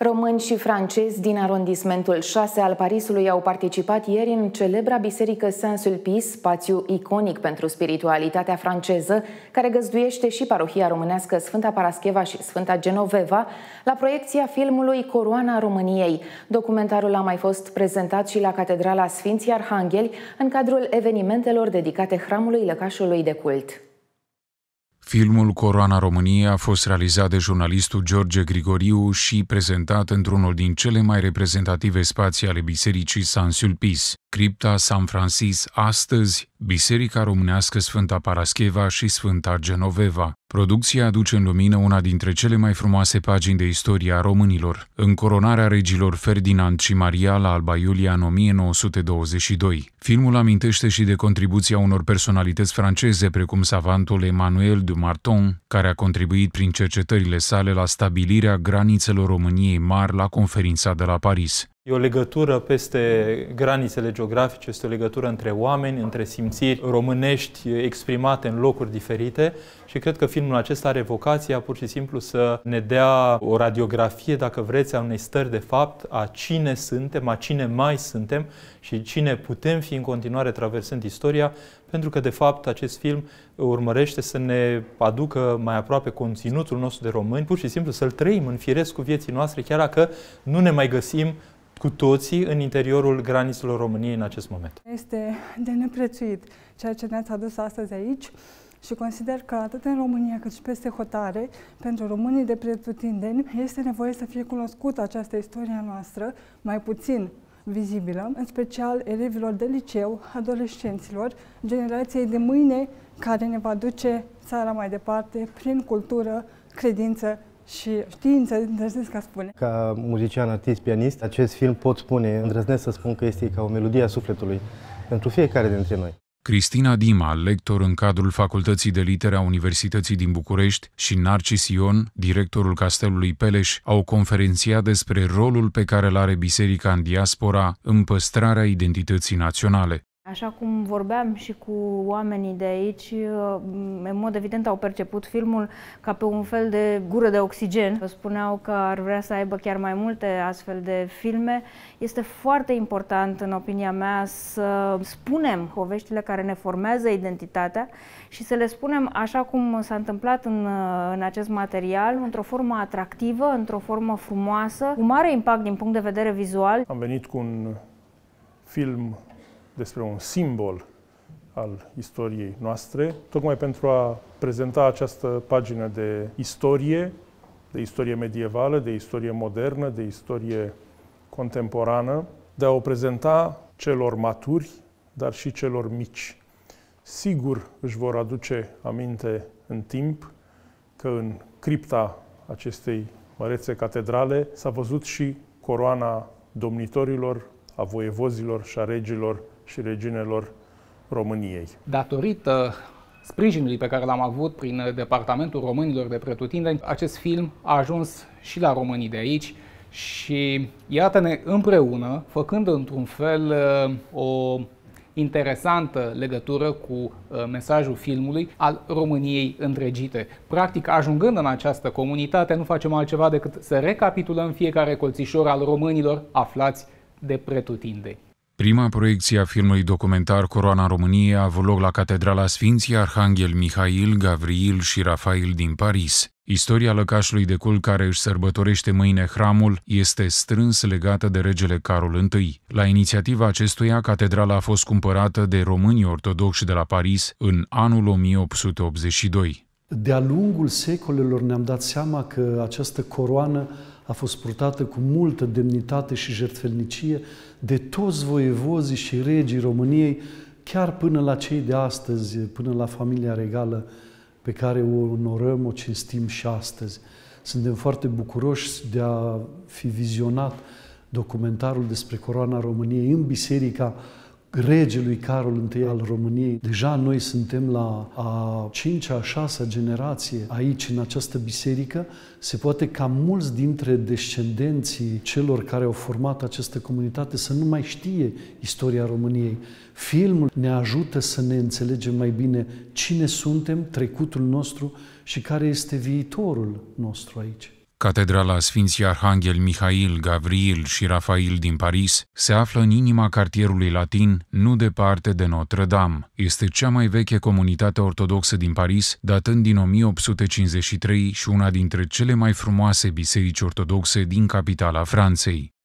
Români și francezi din arondismentul 6 al Parisului au participat ieri în celebra biserică Saint-Sulpice, spațiu iconic pentru spiritualitatea franceză, care găzduiește și parohia românească Sfânta Parascheva și Sfânta Genoveva, la proiecția filmului Coroana României. Documentarul a mai fost prezentat și la Catedrala Sfinții Arhangheli, în cadrul evenimentelor dedicate hramului lăcașului de cult. Filmul Coroana României a fost realizat de jurnalistul George Grigoriu și prezentat într-unul din cele mai reprezentative spații ale Bisericii San Sulpice, cripta San Francis astăzi, Biserica Românească Sfânta Parascheva și Sfânta Genoveva. Producția aduce în lumină una dintre cele mai frumoase pagini de istoria românilor, încoronarea regilor Ferdinand și Maria la Alba Iulia în 1922. Filmul amintește și de contribuția unor personalități franceze, precum savantul Emmanuel de Marton, care a contribuit prin cercetările sale la stabilirea granițelor României mari la conferința de la Paris. E o legătură peste granițele geografice, este o legătură între oameni, între simțiri românești exprimate în locuri diferite și cred că filmul acesta are vocația pur și simplu să ne dea o radiografie, dacă vreți, a unei stări de fapt, a cine suntem, a cine mai suntem și cine putem fi în continuare traversând istoria, pentru că, de fapt, acest film urmărește să ne aducă mai aproape conținutul nostru de români, pur și simplu să-l trăim în cu vieții noastre, chiar dacă nu ne mai găsim cu toții în interiorul granițelor României în acest moment. Este de neprețuit ceea ce ne-ați adus astăzi aici și consider că atât în România cât și peste hotare, pentru românii de pretutindeni, este nevoie să fie cunoscută această istoria noastră, mai puțin vizibilă, în special elevilor de liceu, adolescenților, generației de mâine care ne va duce țara mai departe prin cultură, credință și știință, îndrăznesc ca spune. Ca muzician, artist, pianist, acest film pot spune, îndrăznesc să spun că este ca o melodie a sufletului pentru fiecare dintre noi. Cristina Dima, lector în cadrul Facultății de Litere a Universității din București și Narcis Ion, directorul Castelului Peleș, au conferențiat despre rolul pe care îl are biserica în diaspora în păstrarea identității naționale. Așa cum vorbeam și cu oamenii de aici, în mod evident au perceput filmul ca pe un fel de gură de oxigen. Spuneau că ar vrea să aibă chiar mai multe astfel de filme. Este foarte important, în opinia mea, să spunem poveștile care ne formează identitatea și să le spunem așa cum s-a întâmplat în, în acest material, într-o formă atractivă, într-o formă frumoasă, cu mare impact din punct de vedere vizual. Am venit cu un film despre un simbol al istoriei noastre, tocmai pentru a prezenta această pagină de istorie, de istorie medievală, de istorie modernă, de istorie contemporană, de a o prezenta celor maturi, dar și celor mici. Sigur își vor aduce aminte în timp că în cripta acestei mărețe catedrale s-a văzut și coroana domnitorilor, a voievozilor și a regilor și reginelor României. Datorită sprijinului pe care l-am avut prin Departamentul Românilor de Pretutindeni, acest film a ajuns și la românii de aici și iată-ne împreună, făcând într-un fel uh, o interesantă legătură cu uh, mesajul filmului al României întregite. Practic, ajungând în această comunitate, nu facem altceva decât să recapitulăm fiecare colțișor al românilor aflați de pretutindeni. Prima proiecție a filmului documentar Coroana României a avut loc la Catedrala Sfinții Arhanghel Mihail, Gavril și Rafael din Paris. Istoria lăcașului de cul care își sărbătorește mâine hramul este strâns legată de regele Carol I. La inițiativa acestuia, catedrala a fost cumpărată de românii ortodoxi de la Paris în anul 1882. De-a lungul secolelor ne-am dat seama că această coroană a fost purtată cu multă demnitate și jertfelnicie de toți voievozii și regii României, chiar până la cei de astăzi, până la familia regală pe care o onorăm, o cinstim și astăzi. Suntem foarte bucuroși de a fi vizionat documentarul despre coroana României în biserica regelui Carol I al României. Deja noi suntem la a cincea, a șasea generație aici, în această biserică. Se poate ca mulți dintre descendenții celor care au format această comunitate să nu mai știe istoria României. Filmul ne ajută să ne înțelegem mai bine cine suntem, trecutul nostru și care este viitorul nostru aici. Catedrala Sfinții Arhanghel Mihail, Gavril și Rafael din Paris se află în inima cartierului latin, nu departe de Notre-Dame. Este cea mai veche comunitate ortodoxă din Paris, datând din 1853 și una dintre cele mai frumoase biserici ortodoxe din capitala Franței.